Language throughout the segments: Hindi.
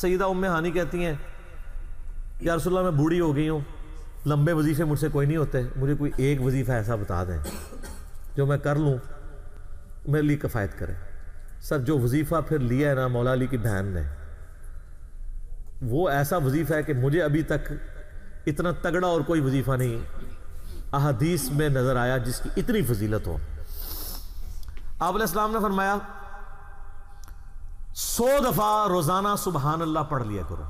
सईदा उम्म हानि कहती हैं यारसोल्ला मैं बूढ़ी हो गई हूँ लंबे वजीफ़े मुझसे कोई नहीं होते मुझे कोई एक वजीफ़ा ऐसा बता दें जो मैं कर लूँ मेरे लिए कफ़ायत करें सर जो वजीफ़ा फिर लिया है ना मौला अली की बहन ने वो ऐसा वजीफ़ा है कि मुझे अभी तक इतना तगड़ा और कोई वजीफ़ा नहीं अहदीस में नज़र आया जिसकी इतनी फजीलत हो आप ने फरमाया सौ दफा रोजाना सुबहान अल्लाह पढ़ लिया करो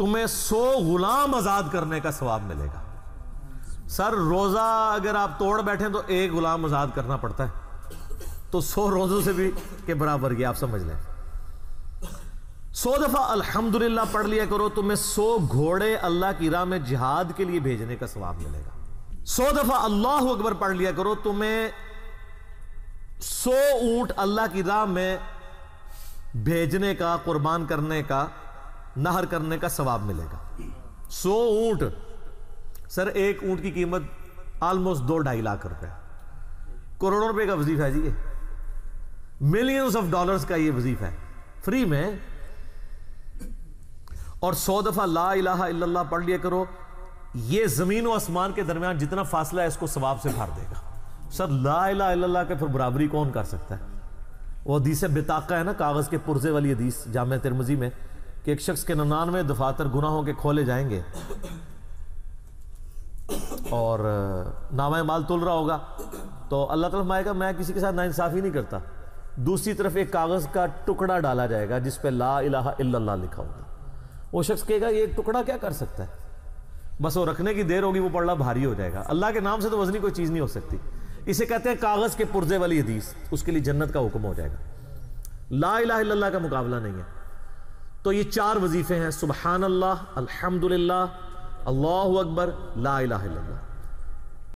तुम्हें सौ गुलाम आजाद करने का स्वाब मिलेगा सर रोजा अगर आप तोड़ बैठे तो एक गुलाम आजाद करना पड़ता है तो सौ रोजों से भी के बराबर गया आप समझ लें सौ दफा अल्हम्दुलिल्लाह पढ़ लिया करो तुम्हें सौ घोड़े अल्लाह की राह में जिहाद के लिए भेजने का स्वाब मिलेगा सौ दफा अल्लाह अकबर पढ़ लिया करो तुम्हें सौ ऊंट अल्लाह की राह में भेजने का कुर्बान करने का नहर करने का सवाब मिलेगा सौ ऊंट सर एक ऊंट की कीमत ऑलमोस्ट दो ढाई लाख रुपए करोड़ों रुपए का वजीफा है जी ये मिलियंस ऑफ डॉलर्स का ये वजीफा है फ्री में और सौ दफा ला इलाहा इल्लल्लाह पढ़ लिया करो ये जमीन और आसमान के दरमियान जितना फासला है इसको सवाब से भर देगा सर ला के फिर बराबरी कौन कर सकता है वो हदीस बेताका है ना कागज़ के पुरजे वाली हदीस जाम तिरमजी में कि एक शख्स के ननानवे दफातर गुनाहों के खोले जाएंगे और नामा माल तुल रहा होगा तो अल्लाह तरफ फरमाएगा मैं किसी के साथ नाइंसाफ़ी नहीं करता दूसरी तरफ एक कागज़ का टुकड़ा डाला जाएगा जिस पर ला अला लिखा होगा वो शख्स कहेगा ये टुकड़ा क्या कर सकता है बस वो रखने की देर होगी वो पड़ला भारी हो जाएगा अल्लाह के नाम से तो वजनी कोई चीज़ नहीं हो सकती इसे कहते हैं कागज के पुर्जे वाली हदीस उसके लिए जन्नत का हुक्म हो जाएगा ला इला का मुकाबला नहीं है तो ये चार वजीफे हैं सुबहान अल्लाह अल्हम्दुलिल्लाह अल्लाह अकबर ला इला